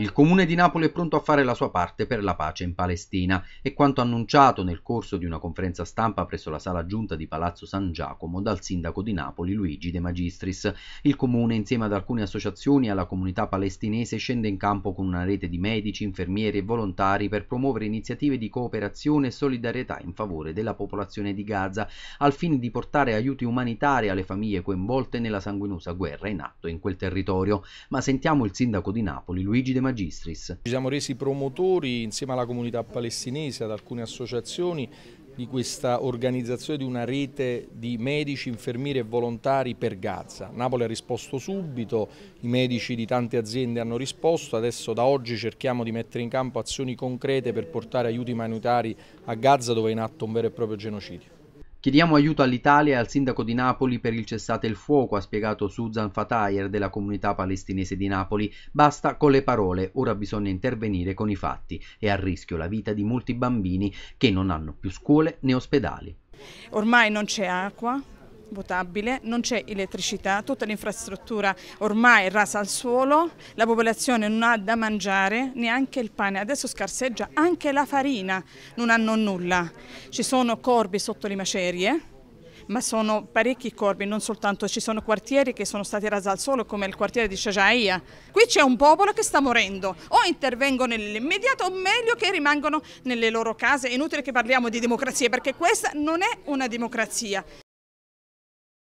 Il Comune di Napoli è pronto a fare la sua parte per la pace in Palestina e quanto annunciato nel corso di una conferenza stampa presso la sala giunta di Palazzo San Giacomo dal sindaco di Napoli Luigi De Magistris. Il Comune insieme ad alcune associazioni e alla comunità palestinese scende in campo con una rete di medici, infermieri e volontari per promuovere iniziative di cooperazione e solidarietà in favore della popolazione di Gaza al fine di portare aiuti umanitari alle famiglie coinvolte nella sanguinosa guerra in atto in quel territorio. Ma sentiamo il sindaco di Napoli Napoli, Luigi De Magistris. Ci siamo resi promotori insieme alla comunità palestinese, ad alcune associazioni, di questa organizzazione di una rete di medici, infermieri e volontari per Gaza. Napoli ha risposto subito, i medici di tante aziende hanno risposto, adesso da oggi cerchiamo di mettere in campo azioni concrete per portare aiuti umanitari a Gaza dove è in atto un vero e proprio genocidio. Chiediamo aiuto all'Italia e al sindaco di Napoli per il cessate il fuoco, ha spiegato Susan Fatayer della comunità palestinese di Napoli. Basta con le parole, ora bisogna intervenire con i fatti. È a rischio la vita di molti bambini che non hanno più scuole né ospedali. Ormai non c'è acqua, votabile, non c'è elettricità, tutta l'infrastruttura ormai è rasa al suolo, la popolazione non ha da mangiare, neanche il pane, adesso scarseggia anche la farina, non hanno nulla. Ci sono corbi sotto le macerie, ma sono parecchi corbi, non soltanto, ci sono quartieri che sono stati rasi al suolo come il quartiere di Shajaia. Qui c'è un popolo che sta morendo, o intervengono nell'immediato o meglio che rimangono nelle loro case, è inutile che parliamo di democrazia perché questa non è una democrazia.